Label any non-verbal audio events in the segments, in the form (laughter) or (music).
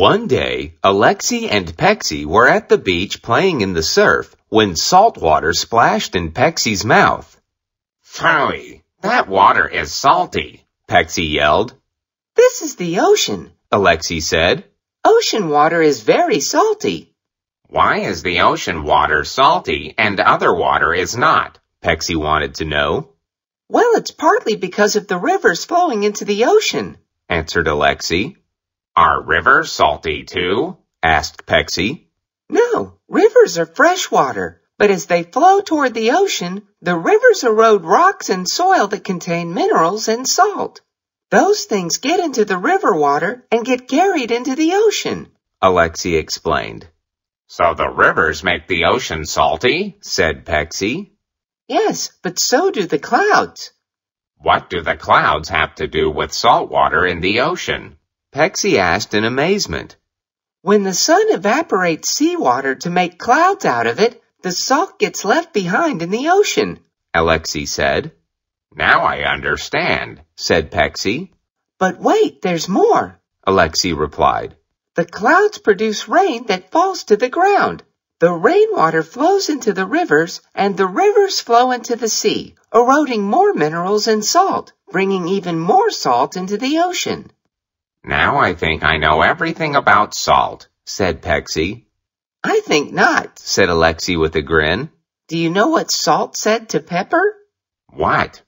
One day, Alexi and Pexi were at the beach playing in the surf when salt water splashed in Pexi's mouth. Phooey, that water is salty, Pexi yelled. This is the ocean, Alexi said. Ocean water is very salty. Why is the ocean water salty and other water is not? Pexi wanted to know. Well, it's partly because of the rivers flowing into the ocean, answered Alexi. Are rivers salty too? asked Pexy. No, rivers are fresh water, but as they flow toward the ocean, the rivers erode rocks and soil that contain minerals and salt. Those things get into the river water and get carried into the ocean, Alexi explained. So the rivers make the ocean salty, said Pexy. Yes, but so do the clouds. What do the clouds have to do with salt water in the ocean? Pexy asked in amazement. When the sun evaporates seawater to make clouds out of it, the salt gets left behind in the ocean, Alexei said. Now I understand, said Pexy. But wait, there's more, Alexei replied. The clouds produce rain that falls to the ground. The rainwater flows into the rivers, and the rivers flow into the sea, eroding more minerals and salt, bringing even more salt into the ocean. Now I think I know everything about salt, said Pexy. I think not, said Alexey with a grin. Do you know what salt said to pepper? What?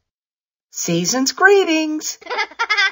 Season's greetings. (laughs)